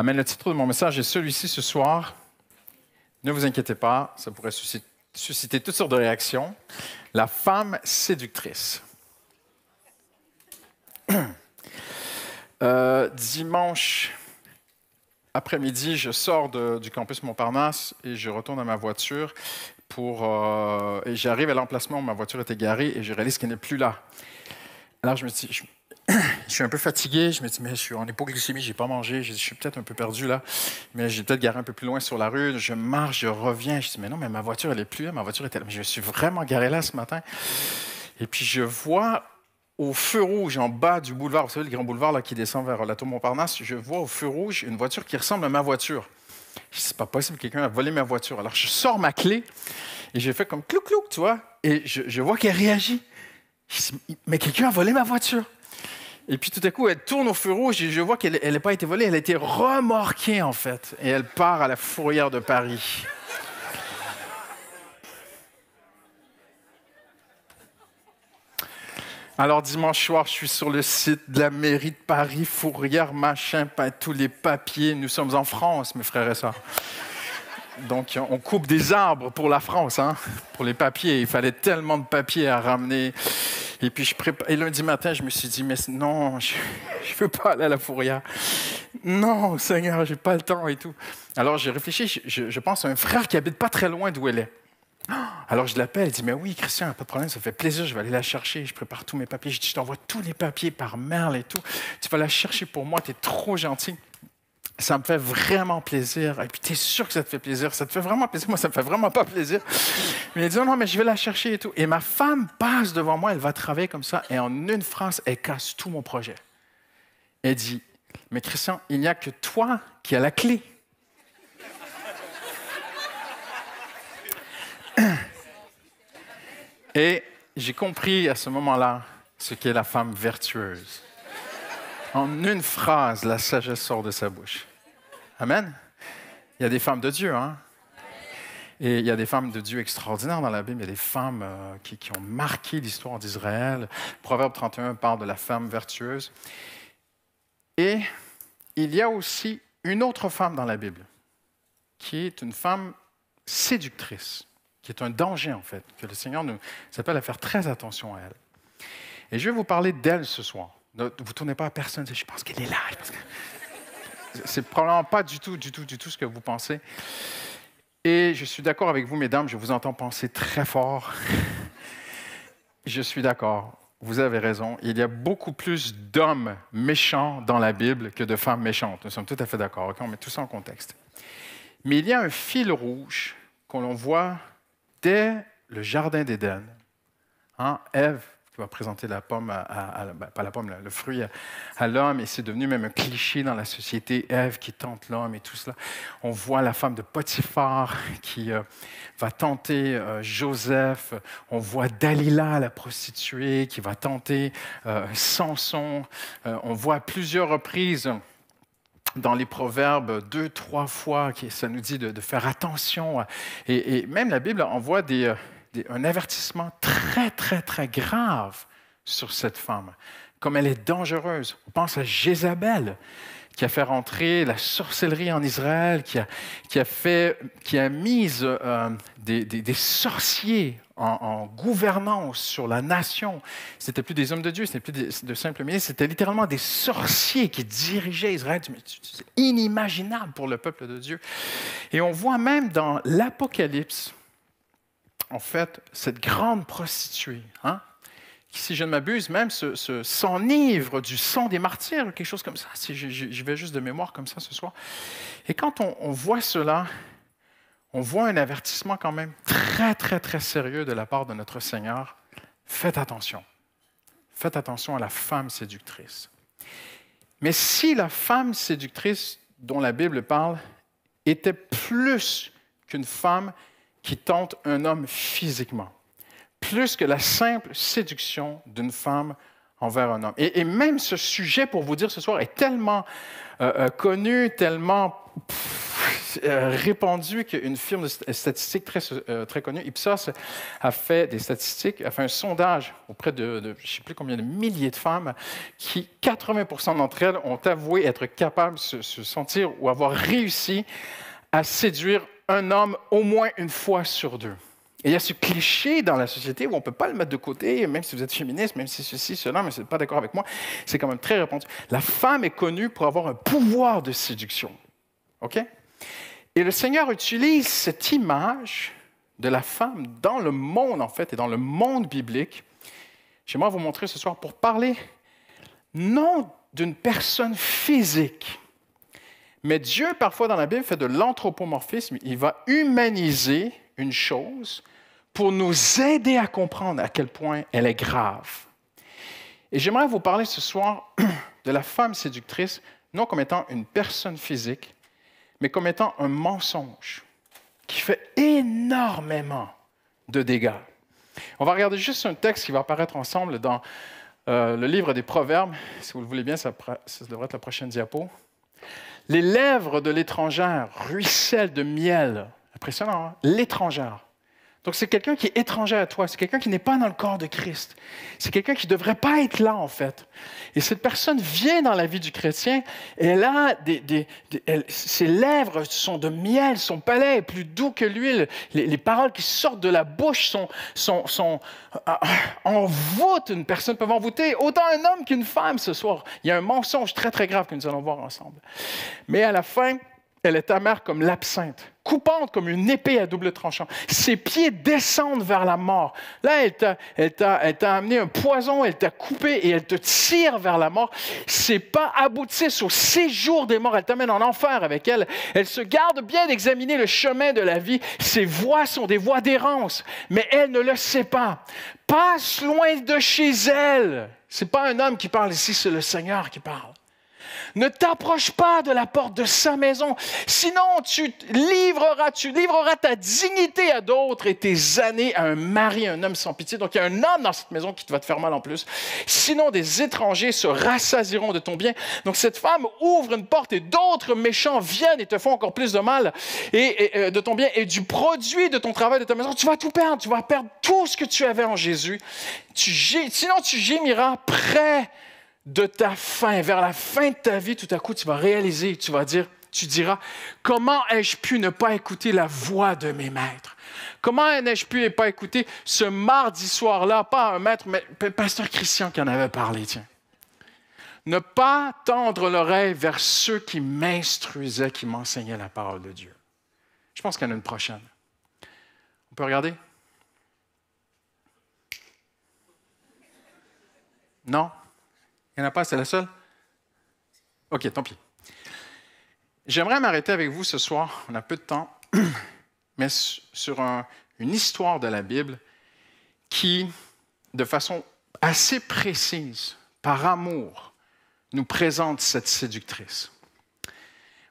amène Le titre de mon message est celui-ci ce soir. Ne vous inquiétez pas, ça pourrait susciter toutes sortes de réactions. La femme séductrice. Euh, dimanche après-midi, je sors du campus Montparnasse et je retourne à ma voiture pour. Euh, et j'arrive à l'emplacement où ma voiture était garée et je réalise qu'elle n'est plus là. Alors je me dis, je suis un peu fatigué. Je me dis, mais je suis en je n'ai pas mangé. Je, suis peut-être un peu perdu là, mais j'ai peut-être garé un peu plus loin sur la rue. Je marche, je reviens. Je me dis, mais non, mais ma voiture, elle est plus là. Ma voiture était là. Mais je suis vraiment garé là ce matin. Et puis, je vois au feu rouge en bas du boulevard, vous savez, le grand boulevard là, qui descend vers la tour Montparnasse, je vois au feu rouge une voiture qui ressemble à ma voiture. Je dis, c'est pas possible, quelqu'un a volé ma voiture. Alors, je sors ma clé et j'ai fait comme clou-clou, tu vois, et je, je vois qu'elle réagit. Je dis, mais quelqu'un a volé ma voiture. Et puis tout à coup, elle tourne au feu rouge et je vois qu'elle n'a pas été volée, elle a été remorquée en fait. Et elle part à la fourrière de Paris. Alors dimanche soir, je suis sur le site de la mairie de Paris, fourrière, machin, pas tous les papiers. Nous sommes en France, mes frères et sœurs. Donc, on coupe des arbres pour la France, hein, pour les papiers. Il fallait tellement de papiers à ramener. Et puis, je Et lundi matin, je me suis dit, mais non, je ne veux pas aller à la fourrière. Non, Seigneur, j'ai pas le temps et tout. Alors, j'ai réfléchi, je, pense à un frère qui habite pas très loin d'où elle est. Alors, je l'appelle, il dit, mais oui, Christian, pas de problème, ça fait plaisir, je vais aller la chercher. Je prépare tous mes papiers. Je je t'envoie tous les papiers par mail et tout. Tu vas la chercher pour moi, tu es trop gentil ça me fait vraiment plaisir. Et puis, es sûr que ça te fait plaisir? Ça te fait vraiment plaisir? Moi, ça me fait vraiment pas plaisir. Mais elle dit, non, mais je vais la chercher et tout. Et ma femme passe devant moi, elle va travailler comme ça, et en une phrase, elle casse tout mon projet. Elle dit, mais Christian, il n'y a que toi qui as la clé. Et j'ai compris à ce moment-là ce qu'est la femme vertueuse. En une phrase, la sagesse sort de sa bouche. Amen. Il y a des femmes de Dieu, hein? Et il y a des femmes de Dieu extraordinaires dans la Bible. Il y a des femmes euh, qui, ont marqué l'histoire d'Israël. Proverbe 31 parle de la femme vertueuse. Et il y a aussi une autre femme dans la Bible, qui est une femme séductrice, qui est un danger en fait, que le Seigneur nous appelle à faire très attention à elle. Et je vais vous parler d'elle ce soir. Ne vous tournez pas à personne, je pense qu'elle est là. C'est probablement pas du tout, du tout, du tout ce que vous pensez. Et je suis d'accord avec vous, mesdames, je vous entends penser très fort. je suis d'accord. Vous avez raison. Il y a beaucoup plus d'hommes méchants dans la Bible que de femmes méchantes. Nous sommes tout à fait d'accord. Okay? On met tout ça en contexte. Mais il y a un fil rouge qu'on l'on voit dès le Jardin d'Éden. Hein? Ève va présenter la pomme, à, ben, pas la pomme, le fruit à, l'homme, et c'est devenu même un cliché dans la société, Ève qui tente l'homme et tout cela. On voit la femme de Potiphar qui euh, va tenter euh, Joseph, on voit Dalila, la prostituée, qui va tenter euh, Samson, on voit à plusieurs reprises dans les proverbes deux, trois fois, ça nous dit de, faire attention. Et, et, même la Bible envoie des un avertissement très, très, très grave sur cette femme, comme elle est dangereuse. On pense à Jézabel, qui a fait rentrer la sorcellerie en Israël, qui a, mis euh, des, sorciers en, gouvernance sur la nation. Ce n'étaient plus des hommes de Dieu, ce n'étaient plus de simples ministres, c'était littéralement des sorciers qui dirigeaient Israël. C'est inimaginable pour le peuple de Dieu. Et on voit même dans l'Apocalypse, en fait, cette grande prostituée, hein, qui, si je ne m'abuse, même s'enivre du sang des martyrs, quelque chose comme ça. Si vais juste de mémoire comme ça ce soir. Et quand on, on voit cela, on voit un avertissement quand même très, très, très sérieux de la part de notre Seigneur. Faites attention. Faites attention à la femme séductrice. Mais si la femme séductrice dont la Bible parle était plus qu'une femme qui tente un homme physiquement, plus que la simple séduction d'une femme envers un homme. Et, même ce sujet, pour vous dire ce soir, est tellement euh, euh, connu, tellement euh, répandu qu'une firme de statistiques très, très connue, Ipsos, a fait des statistiques, a fait un sondage auprès de, je ne sais plus combien de milliers de femmes, qui 80 d'entre elles ont avoué être capables de se, se sentir ou avoir réussi à séduire un homme au moins une fois sur deux. Et il y a ce cliché dans la société où on ne peut pas le mettre de côté, même si vous êtes féministe, même si ceci, cela, mais si vous n'êtes pas d'accord avec moi, c'est quand même très répandu. La femme est connue pour avoir un pouvoir de séduction. OK? Et le Seigneur utilise cette image de la femme dans le monde, en fait, et dans le monde biblique. J'aimerais vous montrer ce soir pour parler non d'une personne physique, mais Dieu, parfois dans la Bible, fait de l'anthropomorphisme. Il va humaniser une chose pour nous aider à comprendre à quel point elle est grave. Et j'aimerais vous parler ce soir de la femme séductrice, non comme étant une personne physique, mais comme étant un mensonge qui fait énormément de dégâts. On va regarder juste un texte qui va apparaître ensemble dans euh, le livre des Proverbes. Si vous le voulez bien, ça, ça devrait être la prochaine diapo. Les lèvres de l'étrangère ruissellent de miel. Impressionnant, hein? l'étrangère. Donc c'est quelqu'un qui est étranger à toi, c'est quelqu'un qui n'est pas dans le corps de Christ, c'est quelqu'un qui ne devrait pas être là en fait. Et cette personne vient dans la vie du chrétien, et elle a des, ses lèvres sont de miel, son palais est plus doux que l'huile, les, paroles qui sortent de la bouche sont, sont, sont euh, euh, envoûtent, une personne peut envoûter autant un homme qu'une femme ce soir. Il y a un mensonge très très grave que nous allons voir ensemble. Mais à la fin, elle est amère comme l'absinthe, coupante comme une épée à double tranchant. Ses pieds descendent vers la mort. Là, elle t'a, elle t'a, amené un poison, elle t'a coupé et elle te tire vers la mort. Ses pas aboutissent au séjour des morts. Elle t'amène en enfer avec elle. Elle se garde bien d'examiner le chemin de la vie. Ses voies sont des voies d'errance, mais elle ne le sait pas. Passe loin de chez elle. Ce n'est pas un homme qui parle ici, c'est le Seigneur qui parle. Ne t'approche pas de la porte de sa maison, sinon tu livreras, tu livreras ta dignité à d'autres et tes années à un mari, un homme sans pitié. Donc il y a un homme dans cette maison qui va te faire mal en plus. Sinon des étrangers se rassasiront de ton bien. Donc cette femme ouvre une porte et d'autres méchants viennent et te font encore plus de mal et, euh, de ton bien et du produit de ton travail de ta maison. Tu vas tout perdre, tu vas perdre tout ce que tu avais en Jésus. sinon tu gémiras près de ta fin, vers la fin de ta vie, tout à coup, tu vas réaliser, tu vas dire, tu diras, comment ai-je pu ne pas écouter la voix de mes maîtres? Comment ai-je pu ne pas écouter ce mardi soir-là, pas un maître, mais pasteur Christian qui en avait parlé, tiens. Ne pas tendre l'oreille vers ceux qui m'instruisaient, qui m'enseignaient la parole de Dieu. Je pense qu'il y en a une prochaine. On peut regarder? Non? Il n'y en a pas, c'est la seule? OK, tant pis. J'aimerais m'arrêter avec vous ce soir, on a peu de temps, mais sur une histoire de la Bible qui, de façon assez précise, par amour, nous présente cette séductrice.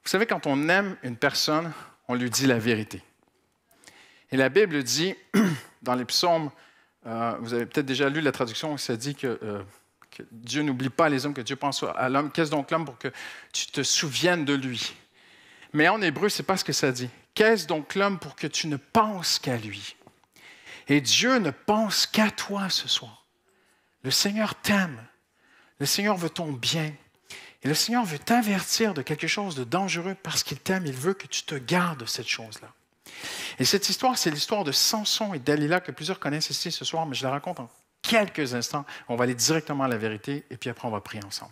Vous savez, quand on aime une personne, on lui dit la vérité. Et la Bible dit, dans les psaumes, euh, vous avez peut-être déjà lu la traduction ça dit que euh, Dieu n'oublie pas les hommes, que Dieu pense à l'homme. Qu'est-ce donc l'homme pour que tu te souviennes de lui? Mais en hébreu, c'est pas ce que ça dit. Qu'est-ce donc l'homme pour que tu ne penses qu'à lui? Et Dieu ne pense qu'à toi ce soir. Le Seigneur t'aime. Le Seigneur veut ton bien. Et le Seigneur veut t'avertir de quelque chose de dangereux parce qu'il t'aime. Il veut que tu te gardes de cette chose-là. Et cette histoire, c'est l'histoire de Samson et Dalila que plusieurs connaissent ici ce soir, mais je la raconte en quelques instants, on va aller directement à la vérité et puis après on va prier ensemble.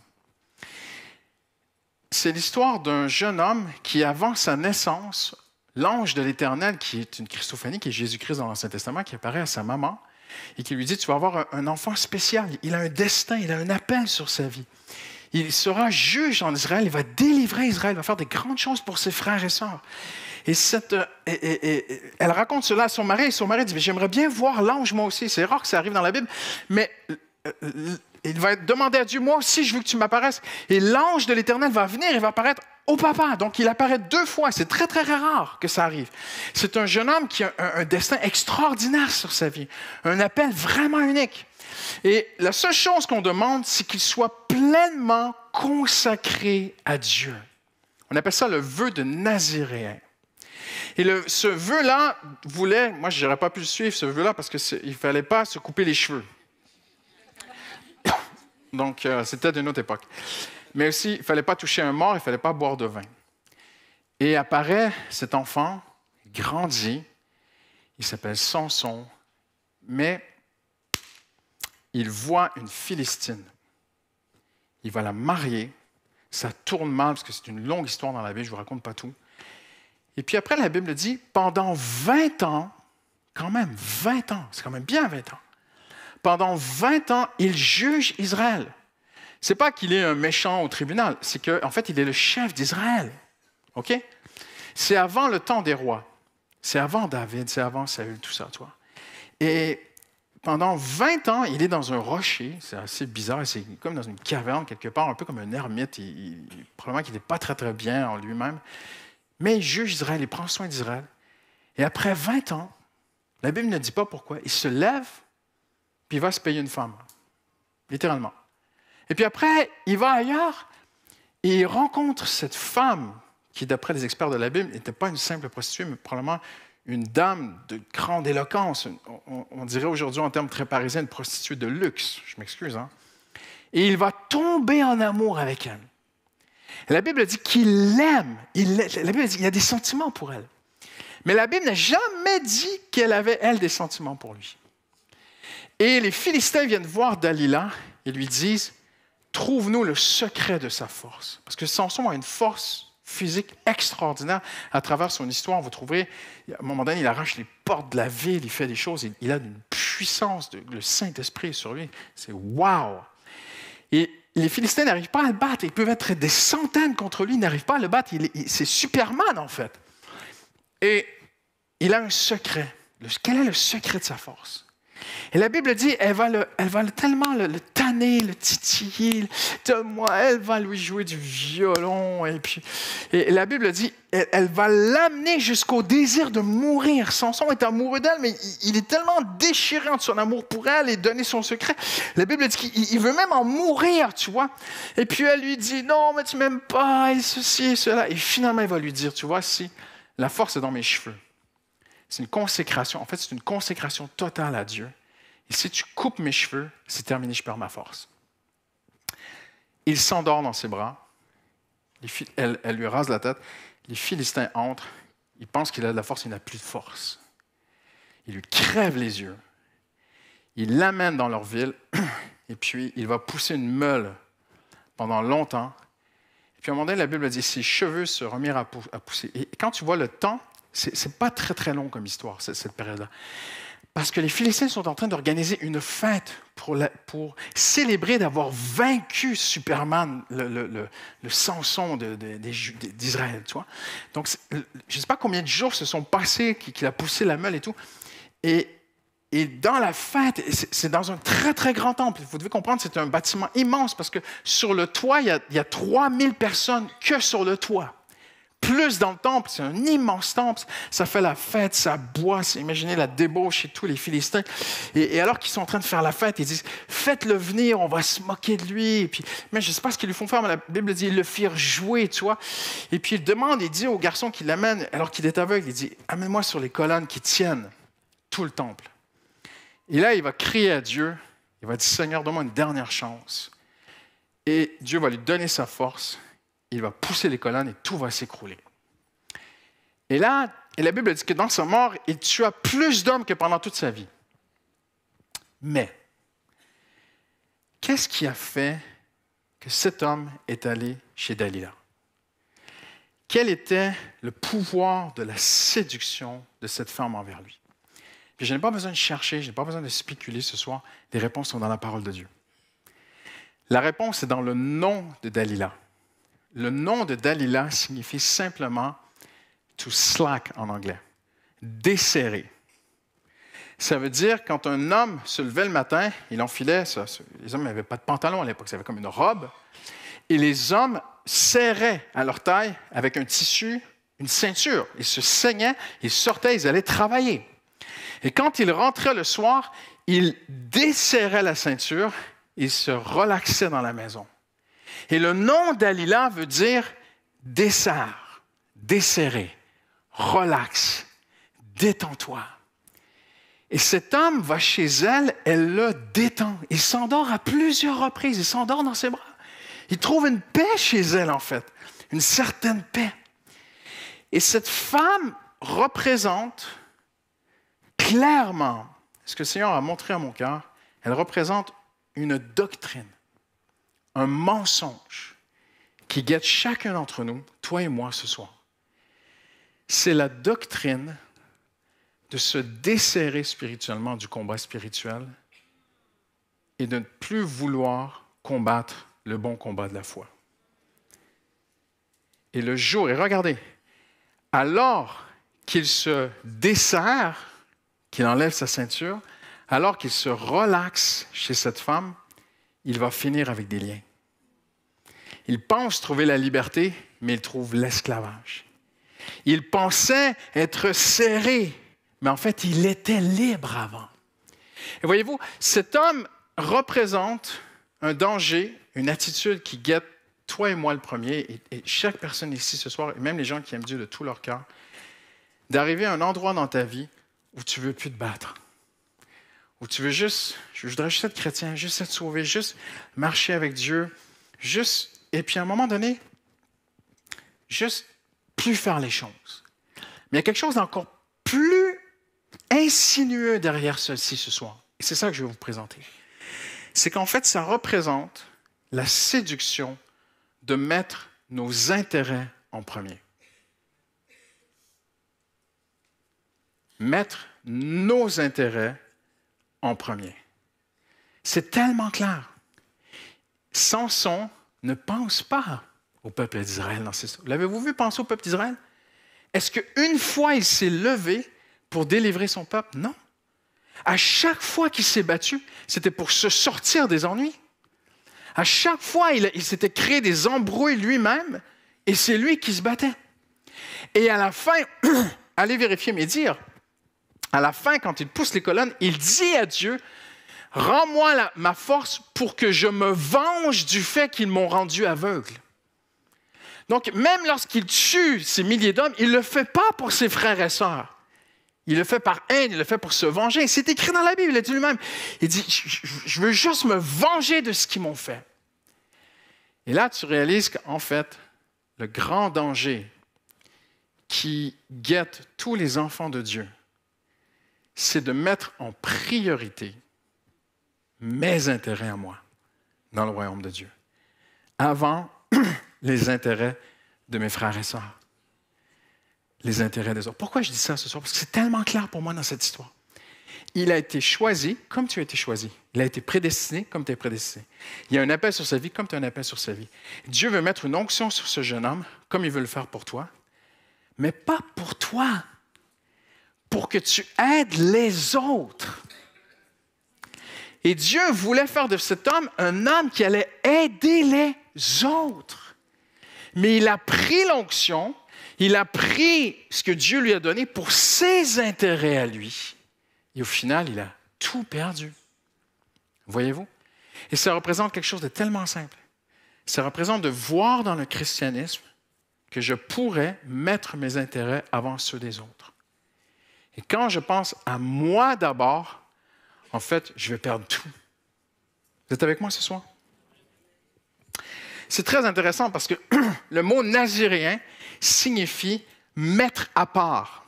C'est l'histoire d'un jeune homme qui, avant sa naissance, l'ange de l'Éternel, qui est une christophanie, qui est Jésus-Christ dans l'Ancien Testament, qui apparaît à sa maman et qui lui dit, tu vas avoir un enfant spécial, il a un destin, il a un appel sur sa vie. Il sera juge en Israël, il va délivrer Israël, il va faire des grandes choses pour ses frères et sœurs. Euh, et, elle raconte cela à son mari, et son mari dit, j'aimerais bien voir l'ange moi aussi, c'est rare que ça arrive dans la Bible, mais euh, euh, il va demander à Dieu, moi aussi je veux que tu m'apparaisses. Et l'ange de l'Éternel va venir, il va apparaître au papa. Donc, il apparaît deux fois. C'est très, très rare que ça arrive. C'est un jeune homme qui a un, un, destin extraordinaire sur sa vie, un appel vraiment unique. Et la seule chose qu'on demande, c'est qu'il soit pleinement consacré à Dieu. On appelle ça le vœu de Naziréen. Et ce vœu-là voulait, moi je n'aurais pas pu le suivre, ce vœu-là, parce qu'il ne fallait pas se couper les cheveux. Donc euh, c'était d'une autre époque. Mais aussi, il ne fallait pas toucher un mort, il ne fallait pas boire de vin. Et apparaît cet enfant, grandit, il s'appelle Samson, mais il voit une Philistine. Il va la marier, ça tourne mal, parce que c'est une longue histoire dans la Bible, je ne vous raconte pas tout. Et puis après, la Bible dit, pendant 20 ans, quand même 20 ans, c'est quand même bien 20 ans, pendant 20 ans, il juge Israël. Ce n'est pas qu'il est un méchant au tribunal, c'est qu'en en fait, il est le chef d'Israël. OK? C'est avant le temps des rois. C'est avant David, c'est avant Saül, tout ça, toi. Et pendant 20 ans, il est dans un rocher. C'est assez bizarre. C'est comme dans une caverne, quelque part, un peu comme un ermite. Il, probablement qu'il n'est pas très, très bien en lui-même mais il juge Israël, il prend soin d'Israël. Et après 20 ans, la Bible ne dit pas pourquoi, il se lève, puis il va se payer une femme, littéralement. Et puis après, il va ailleurs et il rencontre cette femme qui, d'après les experts de la Bible, n'était pas une simple prostituée, mais probablement une dame de grande éloquence. On, dirait aujourd'hui en termes très parisiens une prostituée de luxe, je m'excuse. Hein. Et il va tomber en amour avec elle. La Bible dit qu'il l'aime. Il la Bible dit qu'il a des sentiments pour elle. Mais la Bible n'a jamais dit qu'elle avait, elle, des sentiments pour lui. Et les Philistins viennent voir Dalila et lui disent, trouve-nous le secret de sa force. Parce que Samson a une force physique extraordinaire. À travers son histoire, vous trouverez, à un moment donné, il arrache les portes de la ville, il fait des choses, il, a une puissance, de, le Saint-Esprit est sur lui. C'est waouh. Et les Philistins n'arrivent pas à le battre. Ils peuvent être des centaines contre lui, ils n'arrivent pas à le battre. c'est Superman, en fait. Et il a un secret. quel est le secret de sa force? Et la Bible dit, elle va, le, elle va tellement le, tanner, le titiller, de moi, elle va lui jouer du violon. Et puis, et la Bible dit, elle, va l'amener jusqu'au désir de mourir. Samson est amoureux d'elle, mais il, est tellement déchirant de son amour pour elle et donner son secret. La Bible dit qu'il veut même en mourir, tu vois. Et puis elle lui dit, non, mais tu m'aimes pas, et ceci, et cela. Et finalement, elle va lui dire, tu vois, si la force est dans mes cheveux. C'est une consécration. En fait, c'est une consécration totale à Dieu. Et si tu coupes mes cheveux, c'est terminé, je perds ma force. Il s'endort dans ses bras. Elle, elle, lui rase la tête. Les Philistins entrent. Ils pensent qu'il a de la force, il n'a plus de force. Il lui crève les yeux. Il l'amène dans leur ville. Et puis, il va pousser une meule pendant longtemps. Et puis, à un moment donné, la Bible dit ses cheveux se remirent à pousser. Et quand tu vois le temps ce n'est pas très très long comme histoire, cette, cette période-là. Parce que les Philistins sont en train d'organiser une fête pour, pour célébrer d'avoir vaincu Superman, le, le, le, Samson d'Israël. De, Donc, je ne sais pas combien de jours se sont passés qu'il a poussé la meule et tout. Et, dans la fête, c'est dans un très, très grand temple. Vous devez comprendre, c'est un bâtiment immense parce que sur le toit, il y il y a 3000 personnes que sur le toit plus dans le temple. C'est un immense temple. Ça fait la fête, ça boit. Imaginez la débauche chez tous les Philistins. Et, alors qu'ils sont en train de faire la fête, ils disent Faites-le venir, on va se moquer de lui. Et puis, mais je ne sais pas ce qu'ils lui font faire, mais la Bible dit Ils le firent jouer, tu vois. Et puis il demande, il dit au garçon qui l'amène, alors qu'il est aveugle, il dit Amène-moi sur les colonnes qui tiennent tout le temple. Et là, il va crier à Dieu Il va dire Seigneur, donne-moi une dernière chance. Et Dieu va lui donner sa force il va pousser les colonnes et tout va s'écrouler. Et là, et la Bible dit que dans sa mort, il tua plus d'hommes que pendant toute sa vie. Mais, qu'est-ce qui a fait que cet homme est allé chez Dalila? Quel était le pouvoir de la séduction de cette femme envers lui? je n'ai pas besoin de chercher, je n'ai pas besoin de spéculer ce soir. Les réponses sont dans la parole de Dieu. La réponse est dans le nom de Dalila. Le nom de Dalila signifie simplement to slack en anglais, desserrer. Ça veut dire quand un homme se levait le matin, il enfilait, ça, les hommes n'avaient pas de pantalon à l'époque, ils avaient comme une robe, et les hommes serraient à leur taille avec un tissu, une ceinture. Ils se saignaient, ils sortaient, ils allaient travailler. Et quand ils rentraient le soir, ils desserraient la ceinture, ils se relaxaient dans la maison. Et le nom Dalila veut dire dessert, desserré, relaxe, détends-toi. Et cet homme va chez elle, elle le détend. Il s'endort à plusieurs reprises, il s'endort dans ses bras. Il trouve une paix chez elle, en fait, une certaine paix. Et cette femme représente clairement, ce que le Seigneur a montré à mon cœur, elle représente une doctrine un mensonge qui guette chacun d'entre nous, toi et moi ce soir. C'est la doctrine de se desserrer spirituellement du combat spirituel et de ne plus vouloir combattre le bon combat de la foi. Et le jour, et regardez, alors qu'il se desserre, qu'il enlève sa ceinture, alors qu'il se relaxe chez cette femme, il va finir avec des liens. Il pense trouver la liberté, mais il trouve l'esclavage. Il pensait être serré, mais en fait, il était libre avant. Et voyez-vous, cet homme représente un danger, une attitude qui guette toi et moi le premier, et, chaque personne ici ce soir, et même les gens qui aiment Dieu de tout leur cœur, d'arriver à un endroit dans ta vie où tu veux plus te battre, où tu veux juste, je voudrais juste être chrétien, juste être sauvé, juste marcher avec Dieu, juste et puis à un moment donné, juste plus faire les choses. Mais il y a quelque chose d'encore plus insinueux derrière ceci ce soir. Et c'est ça que je vais vous présenter. C'est qu'en fait, ça représente la séduction de mettre nos intérêts en premier. Mettre nos intérêts en premier. C'est tellement clair. Sans son, ne pense pas au peuple d'Israël dans ces L'avez-vous vu penser au peuple d'Israël? Est-ce qu'une fois il s'est levé pour délivrer son peuple? Non. À chaque fois qu'il s'est battu, c'était pour se sortir des ennuis. À chaque fois, il, s'était créé des embrouilles lui-même et c'est lui qui se battait. Et à la fin, allez vérifier mes dires, à la fin, quand il pousse les colonnes, il dit à Dieu, Rends-moi ma force pour que je me venge du fait qu'ils m'ont rendu aveugle. Donc, même lorsqu'il tue ces milliers d'hommes, il ne le fait pas pour ses frères et sœurs. Il le fait par haine, il le fait pour se venger. C'est écrit dans la Bible, il a dit lui-même. Il dit, je veux juste me venger de ce qu'ils m'ont fait. Et là, tu réalises qu'en fait, le grand danger qui guette tous les enfants de Dieu, c'est de mettre en priorité mes intérêts à moi dans le royaume de Dieu, avant les intérêts de mes frères et sœurs, les intérêts des autres. Pourquoi je dis ça ce soir? Parce que c'est tellement clair pour moi dans cette histoire. Il a été choisi comme tu as été choisi. Il a été prédestiné comme tu es prédestiné. Il y a un appel sur sa vie comme tu as un appel sur sa vie. Dieu veut mettre une onction sur ce jeune homme comme il veut le faire pour toi, mais pas pour toi, pour que tu aides les autres. Et Dieu voulait faire de cet homme un homme qui allait aider les autres. Mais il a pris l'onction, il a pris ce que Dieu lui a donné pour ses intérêts à lui. Et au final, il a tout perdu. Voyez-vous? Et ça représente quelque chose de tellement simple. Ça représente de voir dans le christianisme que je pourrais mettre mes intérêts avant ceux des autres. Et quand je pense à moi d'abord, en fait, je vais perdre tout. Vous êtes avec moi ce soir? C'est très intéressant parce que le mot naziréen signifie mettre à part.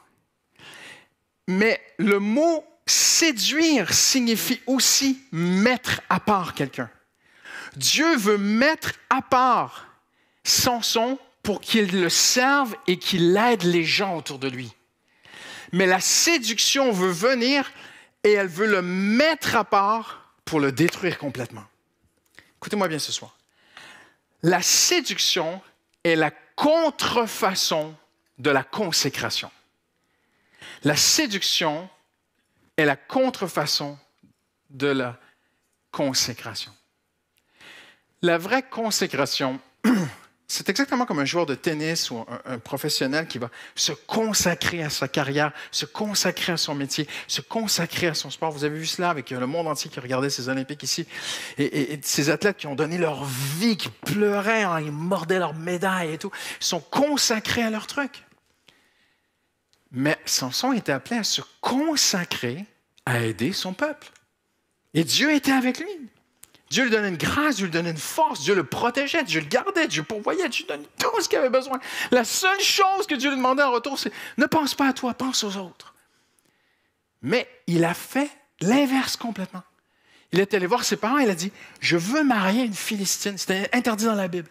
Mais le mot séduire signifie aussi mettre à part quelqu'un. Dieu veut mettre à part Samson pour qu'il le serve et qu'il aide les gens autour de lui. Mais la séduction veut venir et elle veut le mettre à part pour le détruire complètement. Écoutez-moi bien ce soir. La séduction est la contrefaçon de la consécration. La séduction est la contrefaçon de la consécration. La vraie consécration, C'est exactement comme un joueur de tennis ou un, professionnel qui va se consacrer à sa carrière, se consacrer à son métier, se consacrer à son sport. Vous avez vu cela avec euh, le monde entier qui regardait ces Olympiques ici et, ces athlètes qui ont donné leur vie, qui pleuraient, hein, ils mordaient leurs médailles et tout. sont consacrés à leur truc. Mais Samson était appelé à se consacrer à aider son peuple. Et Dieu était avec lui. Dieu lui donnait une grâce, Dieu lui donnait une force, Dieu le protégeait, Dieu le gardait, Dieu pourvoyait, Dieu lui donnait tout ce qu'il avait besoin. La seule chose que Dieu lui demandait en retour, c'est ne pense pas à toi, pense aux autres. Mais il a fait l'inverse complètement. Il est allé voir ses parents, il a dit Je veux marier une Philistine. C'était interdit dans la Bible.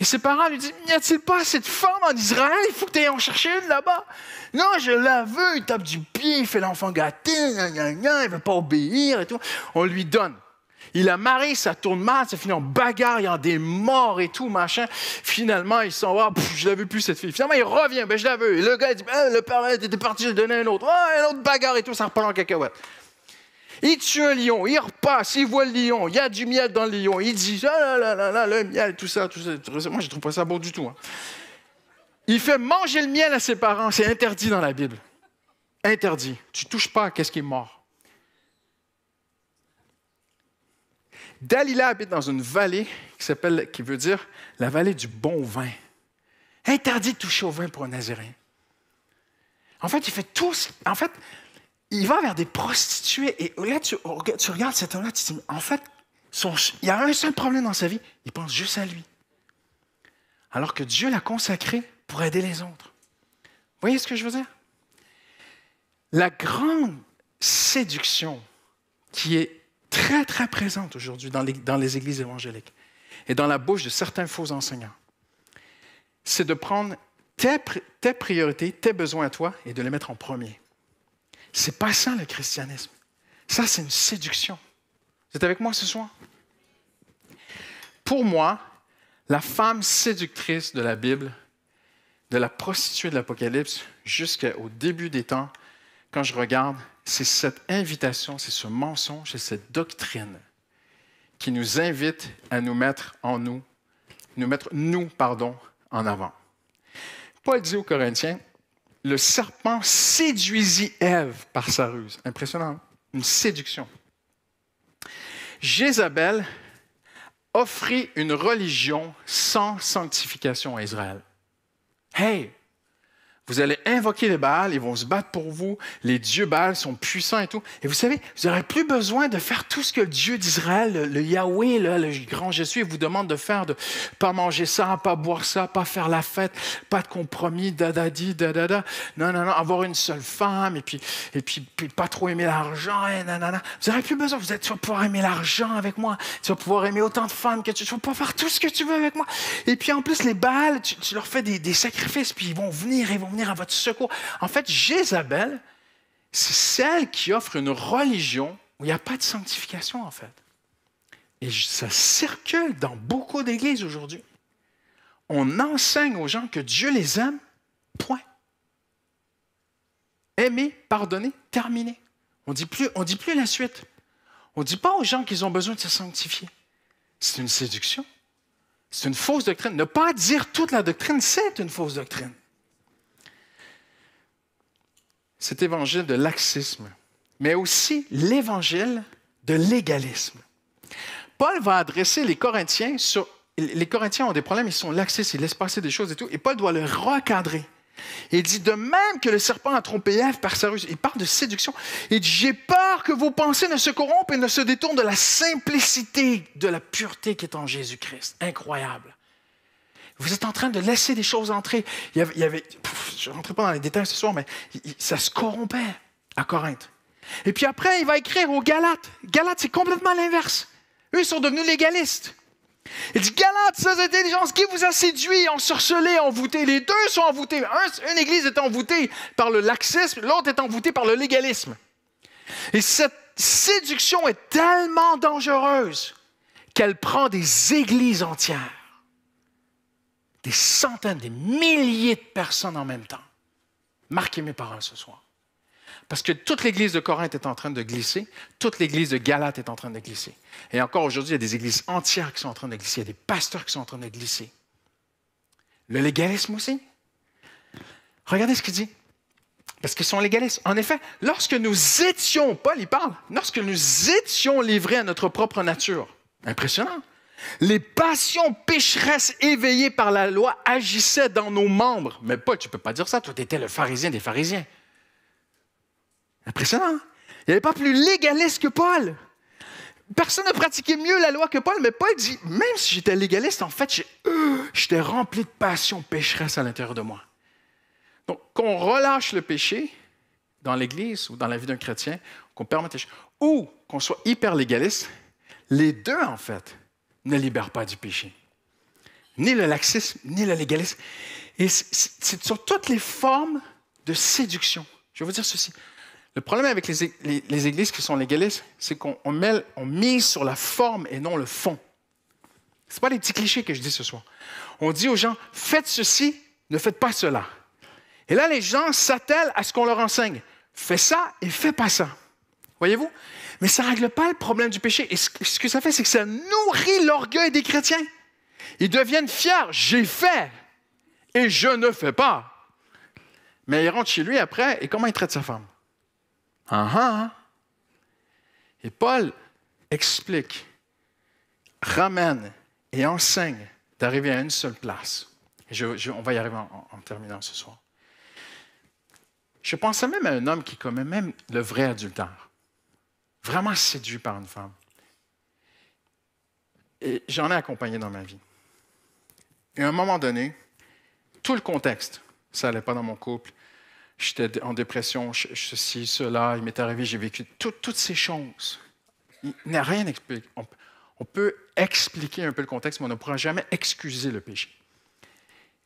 Et ses parents lui disent N'y a-t-il pas cette femme en Israël Il faut que tu ailles en chercher une là-bas. Non, je la veux. Il tape du pied, il fait l'enfant gâté, il ne veut pas obéir et tout. On lui donne. Il a marré, ça tourne mal, ça finit en bagarre, il y a des morts et tout, machin. Finalement, ils sont sent ah, je la veux plus cette fille. Finalement, il revient, ben je la veux. le gars, il dit, ben, le père était parti, je ai donné un autre. un autre bagarre et tout, ça repart en cacahuète. Il tue un lion, il repasse, il voit le lion, il y a du miel dans le lion, il dit, oh là là là là, le miel, tout ça, tout ça. Moi, je trouve pas ça bon du tout. Hein. Il fait manger le miel à ses parents, c'est interdit dans la Bible. Interdit. Tu touches pas à ce qui est mort. Dalila habite dans une vallée qui s'appelle, qui veut dire la vallée du bon vin. Interdit de toucher au vin pour un Nazirien. En fait, il fait tout. En fait, il va vers des prostituées. Et là, tu, regardes cet homme-là, tu te dis, en fait, il y a un seul problème dans sa vie, il pense juste à lui. Alors que Dieu l'a consacré pour aider les autres. Vous voyez ce que je veux dire? La grande séduction qui est très, très présente aujourd'hui dans, les églises évangéliques et dans la bouche de certains faux enseignants. C'est de prendre tes, tes, priorités, tes besoins à toi et de les mettre en premier. C'est pas ça le christianisme. Ça, c'est une séduction. Vous êtes avec moi ce soir? Pour moi, la femme séductrice de la Bible, de la prostituée de l'Apocalypse jusqu'au début des temps, quand je regarde, c'est cette invitation, c'est ce mensonge, c'est cette doctrine qui nous invite à nous mettre en nous, nous mettre nous, pardon, en avant. Paul dit aux Corinthiens, le serpent séduisit Ève par sa ruse. Impressionnant, hein? une séduction. Jézabel offrit une religion sans sanctification à Israël. Hey, vous allez invoquer les Baals, ils vont se battre pour vous. Les dieux Baals sont puissants et tout. Et vous savez, vous n'aurez plus besoin de faire tout ce que le Dieu d'Israël, le, Yahweh, le grand Jésus, vous demande de faire, de pas manger ça, pas boire ça, pas faire la fête, pas de compromis, dadadi, dadada. Non, non, non, avoir une seule femme et puis, et puis, pas trop aimer l'argent, et Vous n'aurez plus besoin. Vous êtes, tu vas pouvoir aimer l'argent avec moi. Tu vas pouvoir aimer autant de femmes que tu, tu vas pouvoir faire tout ce que tu veux avec moi. Et puis en plus, les Baals, tu, leur fais des, des sacrifices, puis ils vont venir, ils vont venir à votre secours. En fait, Jézabel, c'est celle qui offre une religion où il n'y a pas de sanctification, en fait. Et ça circule dans beaucoup d'églises aujourd'hui. On enseigne aux gens que Dieu les aime, point. Aimer, pardonner, terminer. On ne dit plus la suite. On ne dit pas aux gens qu'ils ont besoin de se sanctifier. C'est une séduction. C'est une fausse doctrine. Ne pas dire toute la doctrine, c'est une fausse doctrine cet évangile de laxisme, mais aussi l'évangile de l'égalisme. Paul va adresser les Corinthiens sur... Les Corinthiens ont des problèmes, ils sont laxistes, ils laissent passer des choses et tout, et Paul doit le recadrer. Il dit de même que le serpent a trompé Ève par sa ruse. Il parle de séduction. Il dit J'ai peur que vos pensées ne se corrompent et ne se détournent de la simplicité, de la pureté qui est en Jésus-Christ. Incroyable. Vous êtes en train de laisser des choses entrer. Il y avait, je ne rentrerai pas dans les détails ce soir, mais ça se corrompait à Corinthe. Et puis après, il va écrire aux Galates. Galates, c'est complètement l'inverse. Eux, ils sont devenus légalistes. Il dit Galates, ces intelligences qui vous a séduit, ensorcelé, envoûté. Les deux sont envoûtés. une église est envoûtée par le laxisme, l'autre est envoûtée par le légalisme. Et cette séduction est tellement dangereuse qu'elle prend des églises entières des centaines, des milliers de personnes en même temps. Marquez mes paroles ce soir. Parce que toute l'Église de Corinthe est en train de glisser, toute l'Église de Galate est en train de glisser. Et encore aujourd'hui, il y a des églises entières qui sont en train de glisser, il y a des pasteurs qui sont en train de glisser. Le légalisme aussi. Regardez ce qu'il dit. Parce qu'ils sont légalistes. En effet, lorsque nous étions, Paul il parle, lorsque nous étions livrés à notre propre nature, impressionnant, les passions pécheresses éveillées par la loi agissaient dans nos membres. Mais Paul, tu ne peux pas dire ça, toi, tu étais le pharisien des pharisiens. Impressionnant. Il n'y avait pas plus légaliste que Paul. Personne ne pratiquait mieux la loi que Paul, mais Paul dit, même si j'étais légaliste, en fait, euh, j'étais rempli de passions pécheresses à l'intérieur de moi. Donc, qu'on relâche le péché dans l'Église ou dans la vie d'un chrétien, qu'on permette, ou qu'on soit hyper légaliste, les deux, en fait, ne libère pas du péché. Ni le laxisme, ni le légalisme. Et c'est sur toutes les formes de séduction. Je vais vous dire ceci. Le problème avec les, églises qui sont légalistes, c'est qu'on mêle, on mise sur la forme et non le fond. Ce pas les petits clichés que je dis ce soir. On dit aux gens, faites ceci, ne faites pas cela. Et là, les gens s'attellent à ce qu'on leur enseigne. Fais ça et fais pas ça. Voyez-vous? Mais ça ne règle pas le problème du péché. Et ce que ça fait, c'est que ça nourrit l'orgueil des chrétiens. Ils deviennent fiers. J'ai fait et je ne fais pas. Mais il rentre chez lui après et comment il traite sa femme? Ah, ah, ah Et Paul explique, ramène et enseigne d'arriver à une seule place. on va y arriver en, en terminant ce soir. Je pensais même à un homme qui commet même le vrai adultère vraiment séduit par une femme. Et j'en ai accompagné dans ma vie. Et à un moment donné, tout le contexte, ça n'allait pas dans mon couple. J'étais en dépression, ceci, cela, il m'est arrivé, j'ai vécu toutes ces choses. Il a rien expliqué. on, peut expliquer un peu le contexte, mais on ne pourra jamais excuser le péché.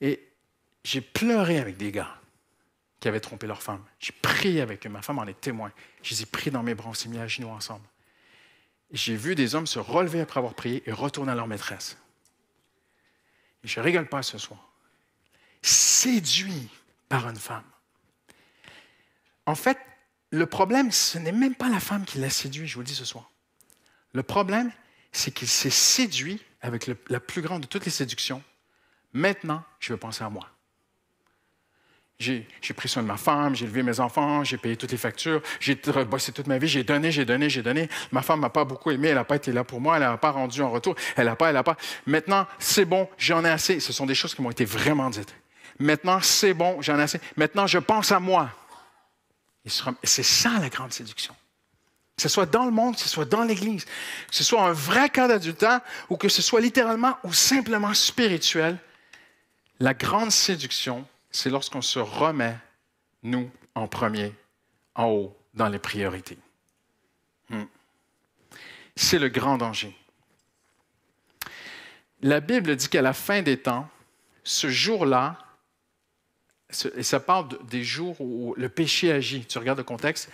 Et j'ai pleuré avec des gars qui avaient trompé leur femme. J'ai prié avec eux, ma femme en est témoin. Je les ai pris dans mes bras, on s'est mis à genoux ensemble. J'ai vu des hommes se relever après avoir prié et retourner à leur maîtresse. je ne rigole pas ce soir. Séduit par une femme. En fait, le problème, ce n'est même pas la femme qui l'a séduit, je vous le dis ce soir. Le problème, c'est qu'il s'est séduit avec la plus grande de toutes les séductions. Maintenant, je veux penser à moi. J'ai pris soin de ma femme, j'ai élevé mes enfants, j'ai payé toutes les factures, j'ai bossé toute ma vie, j'ai donné, j'ai donné, j'ai donné. Ma femme m'a pas beaucoup aimé, elle n'a pas été là pour moi, elle n'a pas rendu en retour, elle n'a pas, elle n'a pas. Maintenant, c'est bon, j'en ai assez. Ce sont des choses qui m'ont été vraiment dites. Maintenant, c'est bon, j'en ai assez. Maintenant, je pense à moi. C'est ça la grande séduction. Que ce soit dans le monde, que ce soit dans l'Église, que ce soit un vrai cas d'adultère ou que ce soit littéralement ou simplement spirituel, la grande séduction, c'est lorsqu'on se remet, nous, en premier, en haut, dans les priorités. Hmm. C'est le grand danger. La Bible dit qu'à la fin des temps, ce jour-là, et ça parle des jours où le péché agit. Tu regardes le contexte.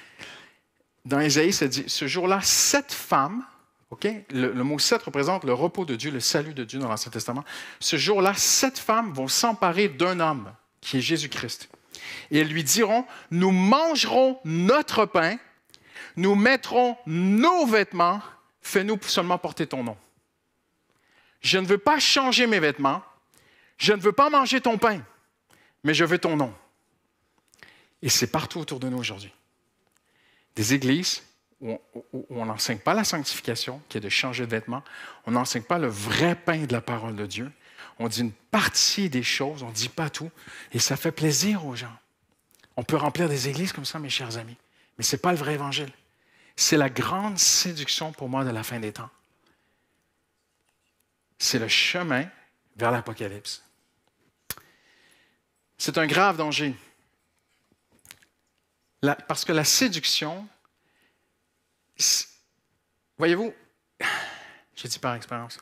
Dans Isaïe, ça dit ce jour-là, sept femmes, OK le mot sept représente le repos de Dieu, le salut de Dieu dans l'Ancien Testament. Ce jour-là, sept femmes vont s'emparer d'un homme qui est Jésus-Christ. Et ils lui diront, nous mangerons notre pain, nous mettrons nos vêtements, fais-nous seulement porter ton nom. Je ne veux pas changer mes vêtements, je ne veux pas manger ton pain, mais je veux ton nom. Et c'est partout autour de nous aujourd'hui. Des églises où on n'enseigne pas la sanctification, qui est de changer de vêtements, on n'enseigne pas le vrai pain de la parole de Dieu, on dit une partie des choses, on ne dit pas tout, et ça fait plaisir aux gens. On peut remplir des églises comme ça, mes chers amis, mais ce n'est pas le vrai évangile. C'est la grande séduction pour moi de la fin des temps. C'est le chemin vers l'Apocalypse. C'est un grave danger. parce que la séduction, voyez-vous, j'ai dit par expérience,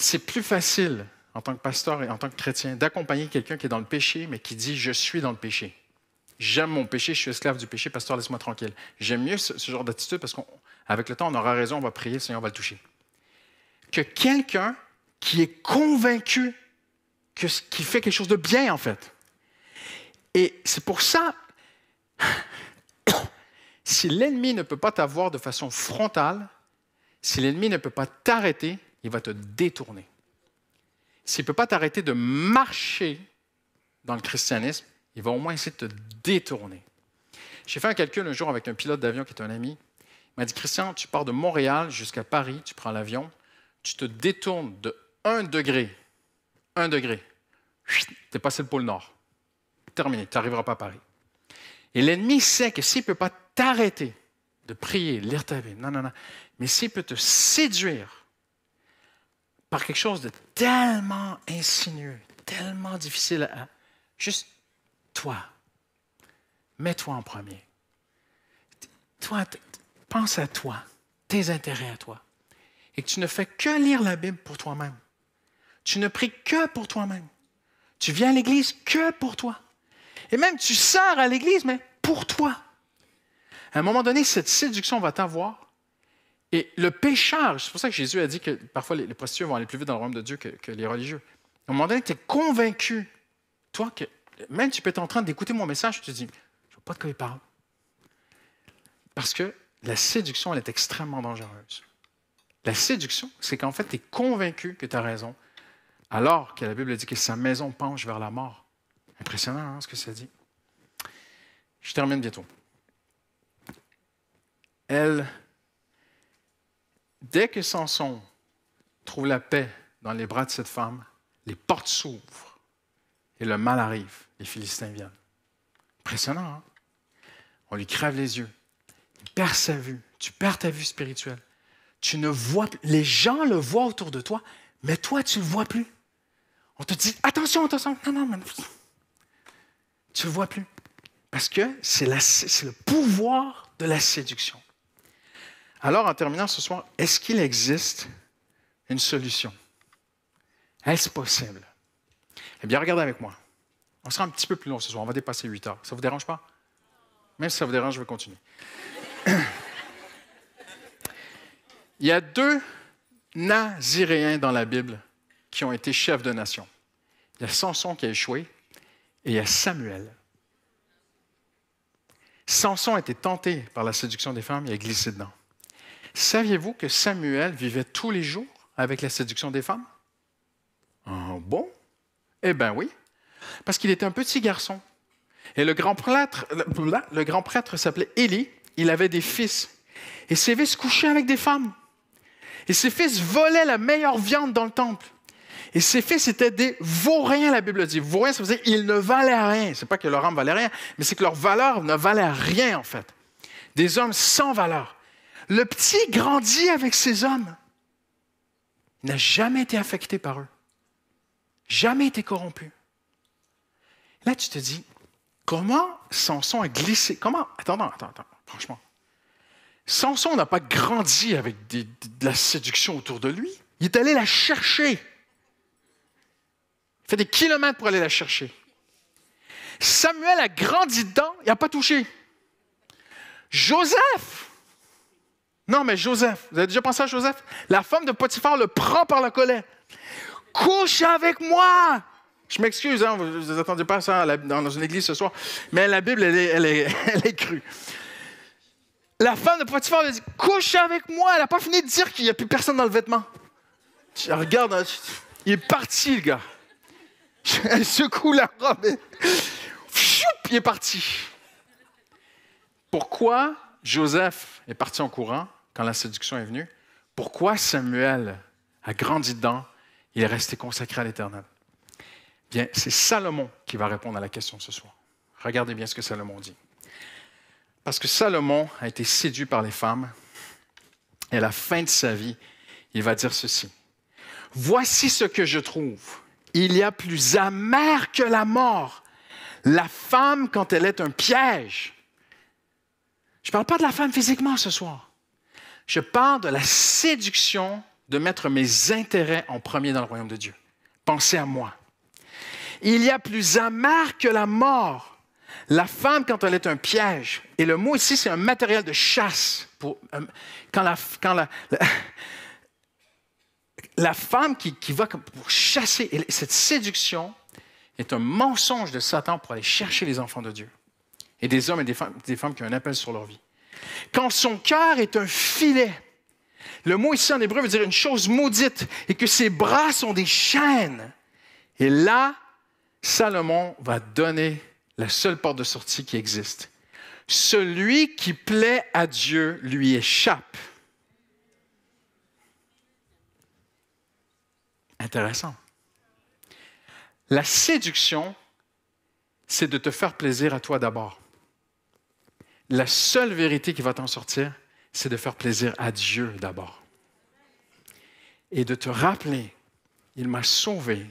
c'est plus facile en tant que pasteur et en tant que chrétien d'accompagner quelqu'un qui est dans le péché, mais qui dit Je suis dans le péché. J'aime mon péché, je suis esclave du péché, pasteur, laisse-moi tranquille. J'aime mieux ce, genre d'attitude parce qu'avec le temps, on aura raison, on va prier, le Seigneur va le toucher. Que quelqu'un qui est convaincu que ce qui fait quelque chose de bien, en fait. Et c'est pour ça, si l'ennemi ne peut pas t'avoir de façon frontale, si l'ennemi ne peut pas t'arrêter, il va te détourner. S'il ne peut pas t'arrêter de marcher dans le christianisme, il va au moins essayer de te détourner. J'ai fait un calcul un jour avec un pilote d'avion qui est un ami. Il m'a dit Christian, tu pars de Montréal jusqu'à Paris, tu prends l'avion, tu te détournes de 1 degré. un degré. Tu es passé le pôle Nord. Terminé, tu n'arriveras pas à Paris. Et l'ennemi sait que s'il ne peut pas t'arrêter de prier, lire ta Bible, non, non, non, mais s'il peut te séduire par quelque chose de tellement insinueux, tellement difficile à... Juste toi, mets-toi en premier. Toi, pense à toi, tes intérêts à toi. Et que tu ne fais que lire la Bible pour toi-même. Tu ne pries que pour toi-même. Tu viens à l'Église que pour toi. Et même tu sors à l'Église, mais pour toi. À un moment donné, cette séduction va t'avoir et le pécheur, c'est pour ça que Jésus a dit que parfois les, prostituées vont aller plus vite dans le royaume de Dieu que, les religieux. un moment donné, tu es convaincu, toi, que même tu peux être en train d'écouter mon message, tu te dis, je ne vois pas de quoi il parle. Parce que la séduction, elle est extrêmement dangereuse. La séduction, c'est qu'en fait, tu es convaincu que tu as raison, alors que la Bible dit que sa maison penche vers la mort. Impressionnant, hein, ce que ça dit. Je termine bientôt. Elle Dès que Samson trouve la paix dans les bras de cette femme, les portes s'ouvrent et le mal arrive. Les Philistins viennent. Impressionnant, hein? On lui crève les yeux. Il perd sa vue. Tu perds ta vue spirituelle. Tu ne vois Les gens le voient autour de toi, mais toi, tu ne le vois plus. On te dit attention, attention. Non, non, non. Tu ne le vois plus. Parce que c'est le pouvoir de la séduction. Alors, en terminant ce soir, est-ce qu'il existe une solution? Est-ce possible? Eh bien, regardez avec moi. On sera un petit peu plus long ce soir. On va dépasser 8 heures. Ça ne vous dérange pas? Même si ça vous dérange, je vais continuer. Il y a deux naziréens dans la Bible qui ont été chefs de nation. Il y a Samson qui a échoué et il y a Samuel. Samson a été tenté par la séduction des femmes et a glissé dedans. Saviez-vous que Samuel vivait tous les jours avec la séduction des femmes? Oh, bon? Eh bien oui, parce qu'il était un petit garçon. Et le grand prêtre, le grand prêtre s'appelait Élie, il avait des fils. Et ses fils couchaient avec des femmes. Et ses fils volaient la meilleure viande dans le temple. Et ses fils étaient des vauriens, la Bible dit. Vauriens, ça veut dire qu'ils ne valaient rien. C'est pas que leur âme valait rien, mais c'est que leur valeur ne valait rien, en fait. Des hommes sans valeur. Le petit grandit avec ses hommes. Il n'a jamais été affecté par eux. Jamais été corrompu. Là, tu te dis, comment Samson a glissé? Comment? Attends, attends, attends, franchement. Samson n'a pas grandi avec de la séduction autour de lui. Il est allé la chercher. Il fait des kilomètres pour aller la chercher. Samuel a grandi dedans, il n'a pas touché. Joseph, non, mais Joseph, vous avez déjà pensé à Joseph? La femme de Potiphar le prend par le collet. Couche avec moi! Je m'excuse, hein, vous n'attendez pas ça dans une église ce soir, mais la Bible, elle est, crue. La femme de Potiphar lui dit Couche avec moi. Elle n'a pas fini de dire qu'il n'y a plus personne dans le vêtement. Je regarde, hein, il est parti, le gars. Elle secoue la robe il est parti. Pourquoi Joseph est parti en courant quand la séduction est venue, pourquoi Samuel a grandi dedans, il est resté consacré à l'Éternel. Bien, c'est Salomon qui va répondre à la question ce soir. Regardez bien ce que Salomon dit. Parce que Salomon a été séduit par les femmes, et à la fin de sa vie, il va dire ceci. Voici ce que je trouve. Il y a plus amer que la mort. La femme quand elle est un piège. Je ne parle pas de la femme physiquement ce soir. Je parle de la séduction de mettre mes intérêts en premier dans le royaume de Dieu. Pensez à moi. Il y a plus amer que la mort. La femme, quand elle est un piège, et le mot ici, c'est un matériel de chasse. Pour, euh, quand la, femme qui, va pour chasser, cette séduction est un mensonge de Satan pour aller chercher les enfants de Dieu. Et des hommes et des femmes, des femmes qui ont un appel sur leur vie. Quand son cœur est un filet, le mot ici en hébreu veut dire une chose maudite et que ses bras sont des chaînes. Et là, Salomon va donner la seule porte de sortie qui existe. Celui qui plaît à Dieu lui échappe. Intéressant. La séduction, c'est de te faire plaisir à toi d'abord la seule vérité qui va t'en sortir, c'est de faire plaisir à Dieu d'abord. Et de te rappeler, il m'a sauvé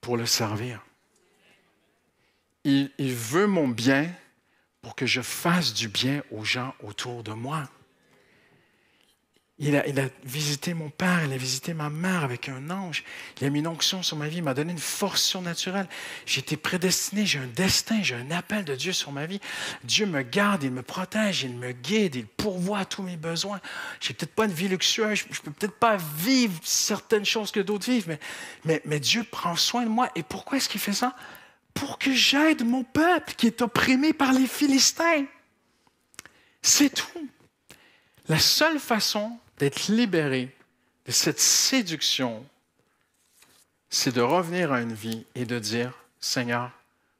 pour le servir. Il, veut mon bien pour que je fasse du bien aux gens autour de moi. Il a, visité mon père, il a visité ma mère avec un ange. Il a mis une onction sur ma vie, il m'a donné une force surnaturelle. J'ai été prédestiné, j'ai un destin, j'ai un appel de Dieu sur ma vie. Dieu me garde, il me protège, il me guide, il pourvoit tous mes besoins. J'ai peut-être pas une vie luxueuse, je, ne peux peut-être pas vivre certaines choses que d'autres vivent, mais, mais Dieu prend soin de moi. Et pourquoi est-ce qu'il fait ça? Pour que j'aide mon peuple qui est opprimé par les Philistins. C'est tout. La seule façon d'être libéré de cette séduction, c'est de revenir à une vie et de dire, Seigneur,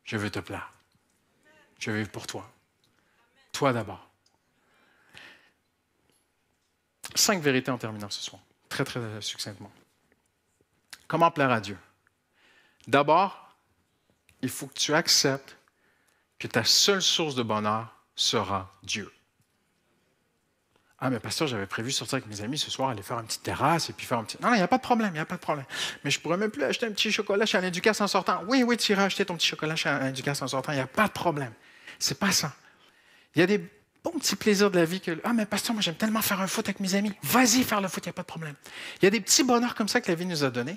je veux te plaire. Je veux vivre pour toi. Toi d'abord. Cinq vérités en terminant ce soir, très très succinctement. Comment plaire à Dieu? D'abord, il faut que tu acceptes que ta seule source de bonheur sera Dieu. Ah, mais pasteur, j'avais prévu sortir avec mes amis ce soir, aller faire une petite terrasse et puis faire un petit. Non, il n'y a pas de problème, il n'y a pas de problème. Mais je pourrais même plus acheter un petit chocolat chez un éducateur en sortant. Oui, oui, tu iras acheter ton petit chocolat chez un éducateur en sortant, il n'y a pas de problème. C'est pas ça. Il y a des bons petits plaisirs de la vie que. Ah, mais pasteur, moi, j'aime tellement faire un foot avec mes amis. Vas-y, faire le foot, il n'y a pas de problème. Il y a des petits bonheurs comme ça que la vie nous a donnés.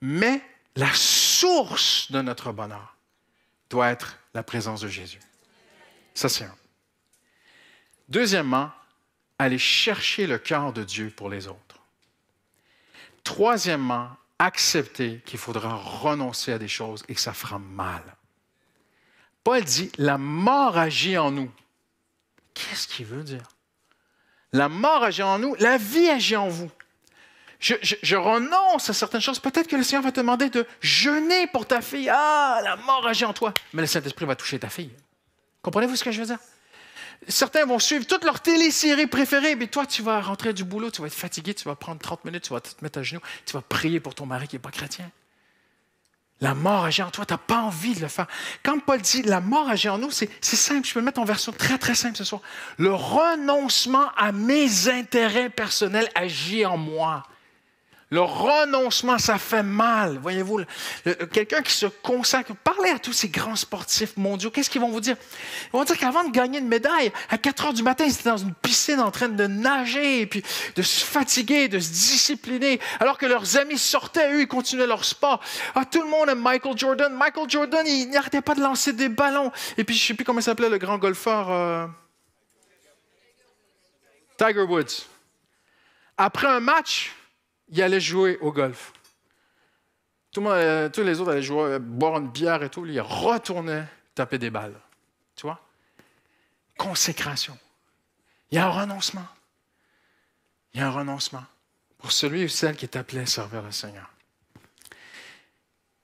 Mais la source de notre bonheur doit être la présence de Jésus. Ça, c'est un. Deuxièmement, aller chercher le cœur de Dieu pour les autres. Troisièmement, accepter qu'il faudra renoncer à des choses et que ça fera mal. Paul dit, la mort agit en nous. Qu'est-ce qu'il veut dire? La mort agit en nous, la vie agit en vous. Je, renonce à certaines choses. Peut-être que le Seigneur va te demander de jeûner pour ta fille. Ah, la mort agit en toi. Mais le Saint-Esprit va toucher ta fille. Comprenez-vous ce que je veux dire? Certains vont suivre toute leur télésérie préférées, mais toi, tu vas rentrer du boulot, tu vas être fatigué, tu vas prendre 30 minutes, tu vas te mettre à genoux, tu vas prier pour ton mari qui n'est pas chrétien. La mort agit en toi, tu n'as pas envie de le faire. Quand Paul dit la mort agit en nous, c'est simple, je peux le mettre en version très très simple ce soir. Le renoncement à mes intérêts personnels agit en moi. Le renoncement, ça fait mal, voyez-vous. Quelqu'un qui se consacre, parlez à tous ces grands sportifs mondiaux, qu'est-ce qu'ils vont vous dire? Ils vont dire qu'avant de gagner une médaille, à 4 heures du matin, ils étaient dans une piscine en train de nager, et puis de se fatiguer, de se discipliner, alors que leurs amis sortaient, eux, ils continuaient leur sport. Ah, tout le monde aime Michael Jordan. Michael Jordan, il n'arrêtait pas de lancer des ballons. Et puis, je ne sais plus comment s'appelait le grand golfeur. Euh, Tiger Woods. Après un match, il allait jouer au golf. Euh, tous les autres allaient jouer, euh, boire une bière et tout. Il retournait taper des balles. Tu vois? Consécration. Il y a un renoncement. Il y a un renoncement pour celui ou celle qui est appelé à servir le Seigneur.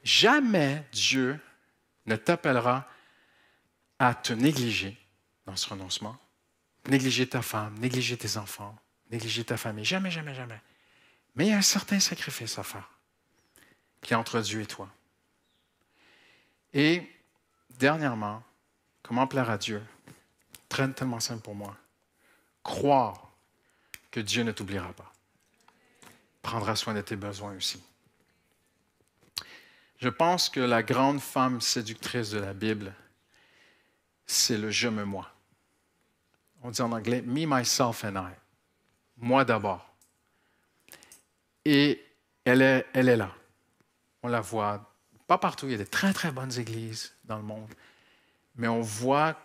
Jamais Dieu ne t'appellera à te négliger dans ce renoncement, négliger ta femme, négliger tes enfants, négliger ta famille. Jamais, jamais, jamais. Mais il y a un certain sacrifice à faire, qui est entre Dieu et toi. Et dernièrement, comment plaire à Dieu? Traîne tellement simple pour moi. Croire que Dieu ne t'oubliera pas. Prendra soin de tes besoins aussi. Je pense que la grande femme séductrice de la Bible, c'est le je me moi. On dit en anglais me, myself and I. Moi d'abord. Et elle est, elle est là. On la voit pas partout. Il y a des très, très bonnes églises dans le monde. Mais on voit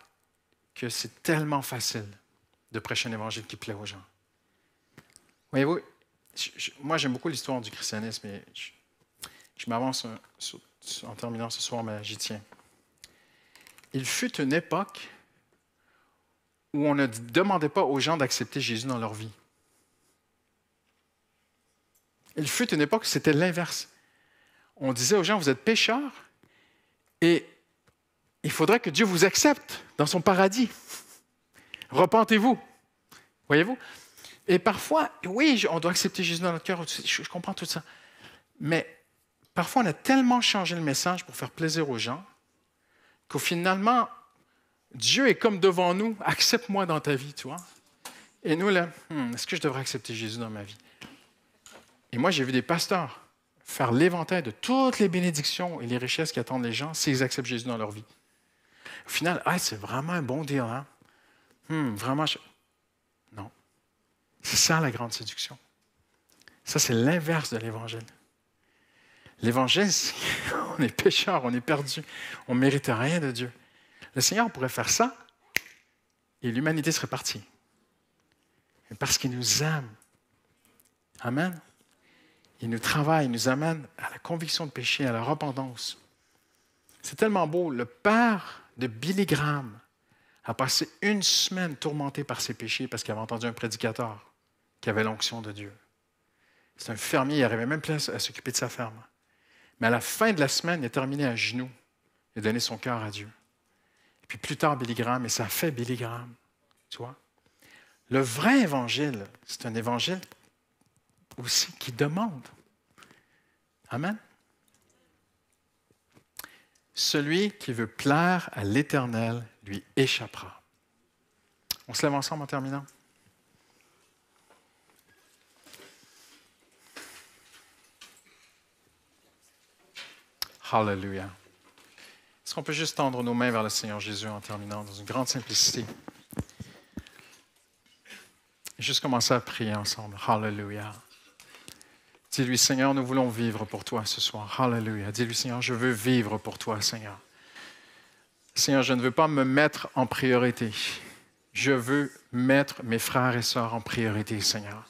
que c'est tellement facile de prêcher un évangile qui plaît aux gens. Voyez-vous, moi j'aime beaucoup l'histoire du christianisme mais je, je m'avance en terminant ce soir, mais j'y tiens. Il fut une époque où on ne demandait pas aux gens d'accepter Jésus dans leur vie. Il fut une époque où c'était l'inverse. On disait aux gens, vous êtes pécheurs et il faudrait que Dieu vous accepte dans son paradis. Repentez-vous. Voyez-vous? Et parfois, oui, on doit accepter Jésus dans notre cœur, je comprends tout ça. Mais parfois, on a tellement changé le message pour faire plaisir aux gens qu'au finalement, Dieu est comme devant nous, accepte-moi dans ta vie, toi. Et nous, là, hmm, est-ce que je devrais accepter Jésus dans ma vie? Et moi, j'ai vu des pasteurs faire l'éventail de toutes les bénédictions et les richesses qui attendent les gens s'ils acceptent Jésus dans leur vie. Au final, ah, c'est vraiment un bon deal. Hein? Hmm, vraiment. Non. C'est ça la grande séduction. Ça, c'est l'inverse de l'évangile. L'évangile, on est pécheur, on est perdu, on ne mérite rien de Dieu. Le Seigneur pourrait faire ça et l'humanité serait partie. Mais parce qu'il nous aime. Amen. Il nous travaille, il nous amène à la conviction de péché, à la repentance. C'est tellement beau. Le père de Billy Graham a passé une semaine tourmenté par ses péchés parce qu'il avait entendu un prédicateur qui avait l'onction de Dieu. C'est un fermier, il arrivait même plus à s'occuper de sa ferme. Mais à la fin de la semaine, il est terminé à genoux et donné son cœur à Dieu. Et puis plus tard, Billy Graham, et ça fait Billy Graham. Tu vois? Le vrai évangile, c'est un évangile aussi qui demande. Amen. Celui qui veut plaire à l'Éternel lui échappera. On se lève ensemble en terminant. Hallelujah. Est-ce qu'on peut juste tendre nos mains vers le Seigneur Jésus en terminant dans une grande simplicité? juste commencer à prier ensemble. Hallelujah. Dis-lui, Seigneur, nous voulons vivre pour toi ce soir. Hallelujah. Dis-lui, Seigneur, je veux vivre pour toi, Seigneur. Seigneur, je ne veux pas me mettre en priorité. Je veux mettre mes frères et sœurs en priorité, Seigneur.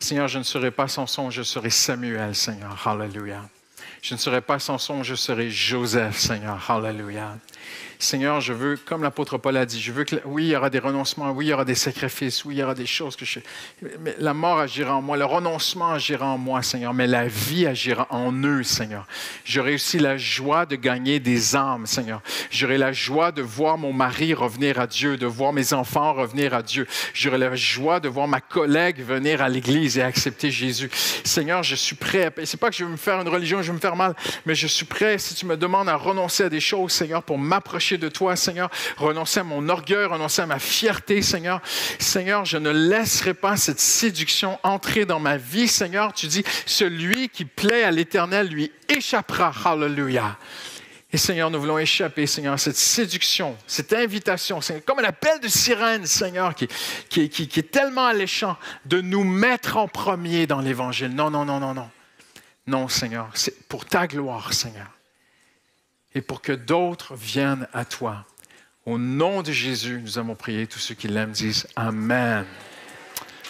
Seigneur, je ne serai pas Samson, je serai Samuel, Seigneur. Hallelujah. Je ne serai pas Samson, je serai Joseph, Seigneur. Hallelujah. Seigneur, je veux, comme l'apôtre Paul a dit, je veux que, oui, il y aura des renoncements, oui, il y aura des sacrifices, oui, il y aura des choses que je. Mais la mort agira en moi, le renoncement agira en moi, Seigneur, mais la vie agira en eux, Seigneur. J'aurai aussi la joie de gagner des âmes, Seigneur. J'aurai la joie de voir mon mari revenir à Dieu, de voir mes enfants revenir à Dieu. J'aurai la joie de voir ma collègue venir à l'Église et accepter Jésus. Seigneur, je suis prêt. Ce C'est pas que je veux me faire une religion, je veux me faire mal, mais je suis prêt, si tu me demandes à renoncer à des choses, Seigneur, pour m'approcher de toi, Seigneur, renoncer à mon orgueil, renoncer à ma fierté, Seigneur. Seigneur, je ne laisserai pas cette séduction entrer dans ma vie, Seigneur. Tu dis, celui qui plaît à l'Éternel lui échappera. Hallelujah. Et Seigneur, nous voulons échapper, Seigneur, à cette séduction, cette invitation, c'est comme un appel de sirène, Seigneur, qui est tellement alléchant de nous mettre en premier dans l'Évangile. Non, non, non, non, non. Non, Seigneur, c'est pour ta gloire, Seigneur, et pour que d'autres viennent à toi. Au nom de Jésus, nous avons prié. Tous ceux qui l'aiment disent Amen.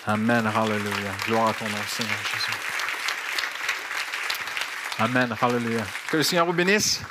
Amen. Hallelujah. Gloire à ton nom, Seigneur Jésus. Amen. Hallelujah. Que le Seigneur vous bénisse.